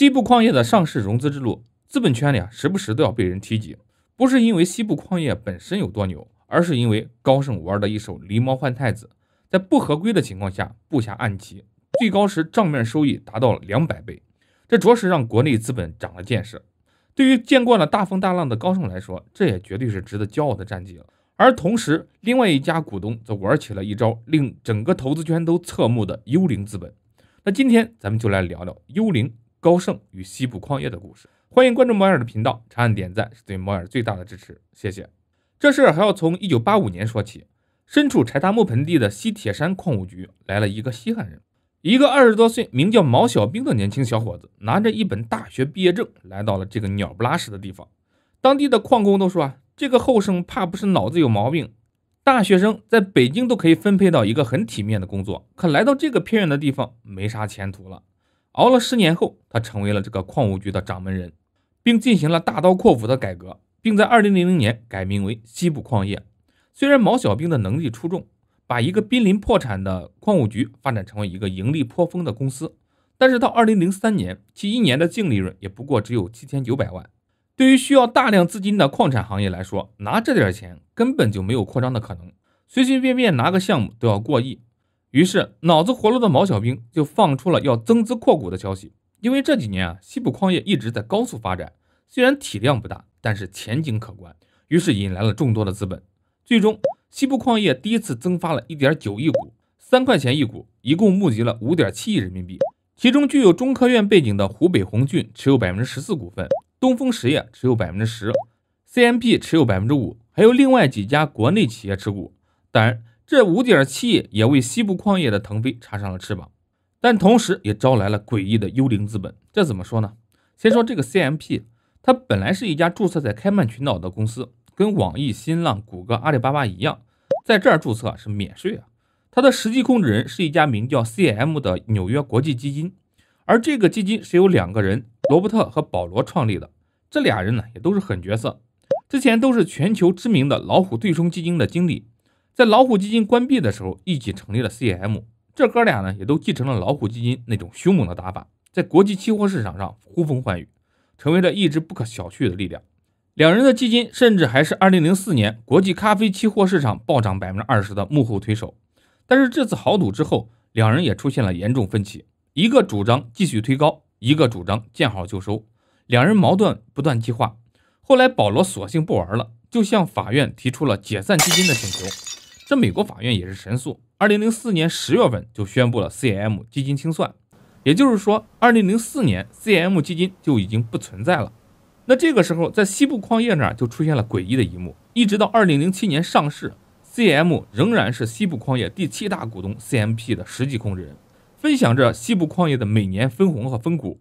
西部矿业的上市融资之路，资本圈里啊，时不时都要被人提及。不是因为西部矿业本身有多牛，而是因为高盛玩的一手狸猫换太子，在不合规的情况下布下暗棋，最高时账面收益达到了两百倍，这着实让国内资本长了见识。对于见惯了大风大浪的高盛来说，这也绝对是值得骄傲的战绩了。而同时，另外一家股东则玩起了一招令整个投资圈都侧目的幽灵资本。那今天咱们就来聊聊幽灵。高盛与西部矿业的故事，欢迎关注摩尔的频道，长按点赞是对摩尔最大的支持，谢谢。这事儿还要从一九八五年说起。身处柴达木盆地的西铁山矿务局来了一个西汉人，一个二十多岁名叫毛小兵的年轻小伙子，拿着一本大学毕业证来到了这个鸟不拉屎的地方。当地的矿工都说啊，这个后生怕不是脑子有毛病。大学生在北京都可以分配到一个很体面的工作，可来到这个偏远的地方，没啥前途了。熬了十年后，他成为了这个矿务局的掌门人，并进行了大刀阔斧的改革，并在2000年改名为西部矿业。虽然毛小兵的能力出众，把一个濒临破产的矿务局发展成为一个盈利颇丰的公司，但是到2003年，其一年的净利润也不过只有7900万。对于需要大量资金的矿产行业来说，拿这点钱根本就没有扩张的可能，随随便便拿个项目都要过亿。于是，脑子活络的毛小兵就放出了要增资扩股的消息。因为这几年啊，西部矿业一直在高速发展，虽然体量不大，但是前景可观，于是引来了众多的资本。最终，西部矿业第一次增发了1.9亿股，三块钱一股，一共募集了5.7亿人民币。其中，具有中科院背景的湖北红骏持有14%股份，东风实业持有 10%，CMP 持有5%，还有另外几家国内企业持股。当然。这五点七亿也为西部矿业的腾飞插上了翅膀，但同时也招来了诡异的幽灵资本。这怎么说呢？先说这个 CMP，它本来是一家注册在开曼群岛的公司，跟网易、新浪、谷歌、阿里巴巴一样，在这儿注册是免税啊。它的实际控制人是一家名叫 CM 的纽约国际基金，而这个基金是由两个人罗伯特和保罗创立的。这俩人呢，也都是狠角色，之前都是全球知名的老虎对冲基金的经理。在老虎基金关闭的时候，一起成立了 CM。这哥俩呢，也都继承了老虎基金那种凶猛的打法，在国际期货市场上呼风唤雨，成为了一支不可小觑的力量。两人的基金甚至还是2004年国际咖啡期货市场暴涨百分之二十的幕后推手。但是这次豪赌之后，两人也出现了严重分歧，一个主张继续推高，一个主张见好就收，两人矛盾不断激化。后来保罗索性不玩了，就向法院提出了解散基金的请求。这美国法院也是神速，二零零四年十月份就宣布了 CM 基金清算，也就是说，二零零四年 CM 基金就已经不存在了。那这个时候，在西部矿业那儿就出现了诡异的一幕，一直到二零零七年上市，CM 仍然是西部矿业第七大股东 CMP 的实际控制人，分享着西部矿业的每年分红和分股。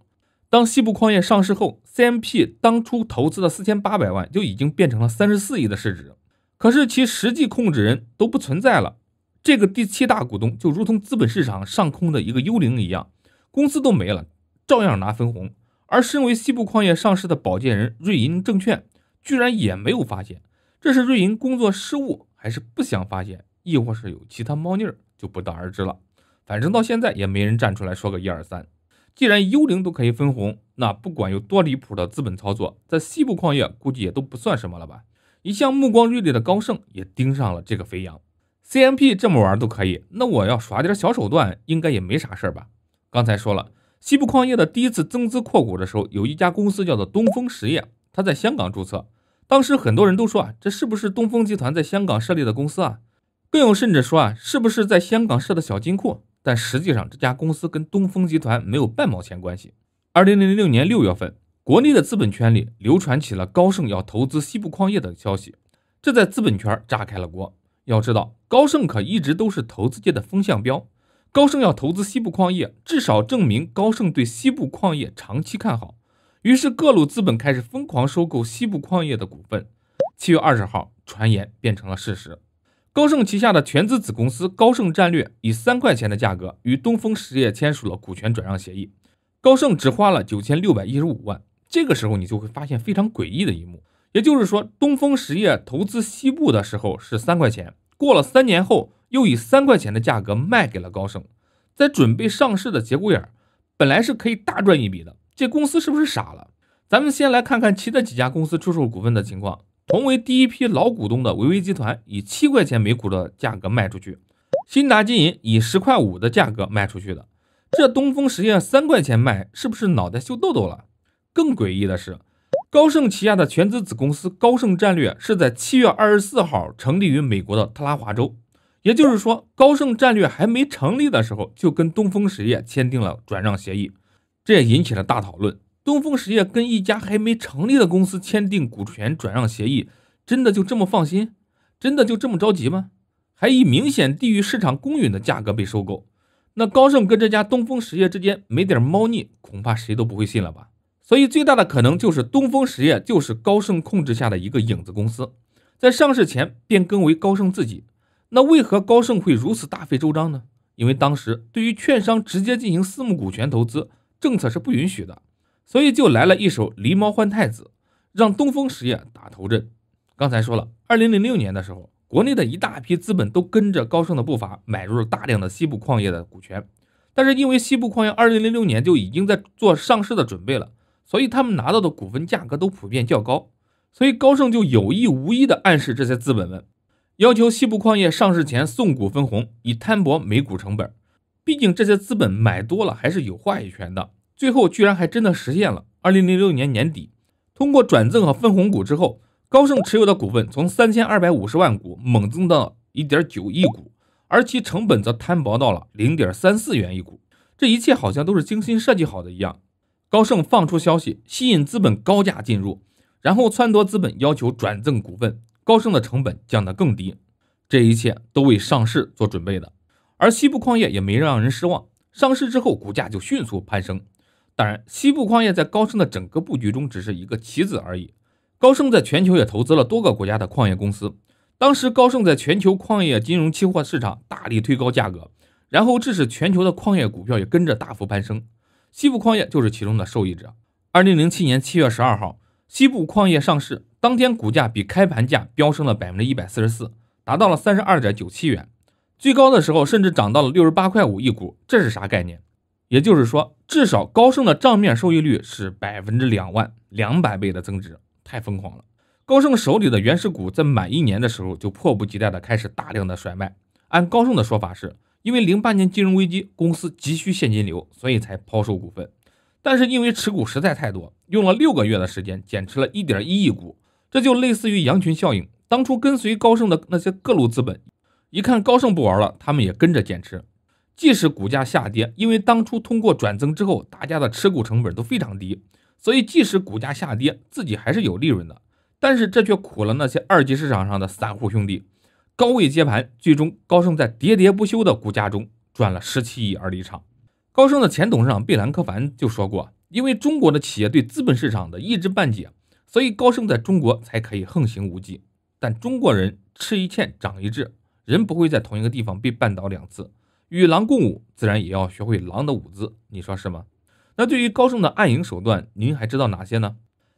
当西部矿业上市后，CMP 当初投资的四千八百万就已经变成了三十四亿的市值。可是其实际控制人都不存在了，这个第七大股东就如同资本市场上空的一个幽灵一样，公司都没了，照样拿分红。而身为西部矿业上市的保荐人瑞银证券，居然也没有发现，这是瑞银工作失误，还是不想发现，亦或是有其他猫腻儿，就不得而知了。反正到现在也没人站出来说个一二三。既然幽灵都可以分红，那不管有多离谱的资本操作，在西部矿业估计也都不算什么了吧。一向目光锐利的高盛也盯上了这个肥羊。CMP 这么玩都可以，那我要耍点小手段，应该也没啥事儿吧？刚才说了，西部矿业的第一次增资扩股的时候，有一家公司叫做东风实业，它在香港注册。当时很多人都说啊，这是不是东风集团在香港设立的公司啊？更有甚者说啊，是不是在香港设的小金库？但实际上这家公司跟东风集团没有半毛钱关系。二零零六年六月份。国内的资本圈里流传起了高盛要投资西部矿业的消息，这在资本圈炸开了锅。要知道，高盛可一直都是投资界的风向标。高盛要投资西部矿业，至少证明高盛对西部矿业长期看好。于是，各路资本开始疯狂收购西部矿业的股份。七月二十号，传言变成了事实。高盛旗下的全资子公司高盛战略以三块钱的价格与东风实业签署了股权转让协议，高盛只花了九千六百一十五万。这个时候你就会发现非常诡异的一幕，也就是说，东风实业投资西部的时候是三块钱，过了三年后又以三块钱的价格卖给了高盛，在准备上市的节骨眼儿，本来是可以大赚一笔的，这公司是不是傻了？咱们先来看看其他几家公司出售股份的情况。同为第一批老股东的维维集团以七块钱每股的价格卖出去，新达金银以十块五的价格卖出去的，这东风实业三块钱卖，是不是脑袋秀痘痘了？更诡异的是，高盛旗下的全资子公司高盛战略是在七月二十四号成立于美国的特拉华州。也就是说，高盛战略还没成立的时候，就跟东风实业签订了转让协议，这也引起了大讨论。东风实业跟一家还没成立的公司签订股权转让协议，真的就这么放心？真的就这么着急吗？还以明显低于市场公允的价格被收购，那高盛跟这家东风实业之间没点猫腻，恐怕谁都不会信了吧？所以最大的可能就是东风实业就是高盛控制下的一个影子公司，在上市前变更为高盛自己。那为何高盛会如此大费周章呢？因为当时对于券商直接进行私募股权投资政策是不允许的，所以就来了一手狸猫换太子，让东风实业打头阵。刚才说了，二零零六年的时候，国内的一大批资本都跟着高盛的步伐买入了大量的西部矿业的股权，但是因为西部矿业二零零六年就已经在做上市的准备了。所以他们拿到的股份价格都普遍较高，所以高盛就有意无意地暗示这些资本们，要求西部矿业上市前送股分红，以摊薄每股成本。毕竟这些资本买多了还是有话语权的。最后居然还真的实现了。二零零六年年底，通过转赠和分红股之后，高盛持有的股份从三千二百五十万股猛增到一点九亿股，而其成本则摊薄到了零点三四元一股。这一切好像都是精心设计好的一样。高盛放出消息，吸引资本高价进入，然后撺掇资本要求转赠股份，高盛的成本降得更低。这一切都为上市做准备的。而西部矿业也没让人失望，上市之后股价就迅速攀升。当然，西部矿业在高盛的整个布局中只是一个棋子而已。高盛在全球也投资了多个国家的矿业公司。当时，高盛在全球矿业金融期货市场大力推高价格，然后致使全球的矿业股票也跟着大幅攀升。西部矿业就是其中的受益者。二零零七年七月十二号，西部矿业上市当天，股价比开盘价飙升了百分之一百四十四，达到了三十二点九七元，最高的时候甚至涨到了六十八块五一股。这是啥概念？也就是说，至少高盛的账面收益率是百分之两万两百倍的增值，太疯狂了。高盛手里的原始股在满一年的时候，就迫不及待的开始大量的甩卖。按高盛的说法是。因为零八年金融危机，公司急需现金流，所以才抛售股份。但是因为持股实在太多，用了六个月的时间减持了一点一亿股，这就类似于羊群效应。当初跟随高盛的那些各路资本，一看高盛不玩了，他们也跟着减持。即使股价下跌，因为当初通过转增之后，大家的持股成本都非常低，所以即使股价下跌，自己还是有利润的。但是这却苦了那些二级市场上的散户兄弟。高位接盘，最终高盛在喋喋不休的股价中赚了十七亿而离场。高盛的前董事长贝兰科凡就说过：“因为中国的企业对资本市场的一知半解，所以高盛在中国才可以横行无忌。”但中国人吃一堑长一智，人不会在同一个地方被绊倒两次。与狼共舞，自然也要学会狼的舞姿。你说是吗？那对于高盛的暗影手段，您还知道哪些呢？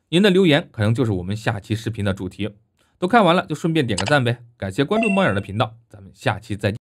您的留言可能就是我们下期视频的主题。都看完了，就顺便点个赞呗！感谢关注猫眼的频道，咱们下期再见。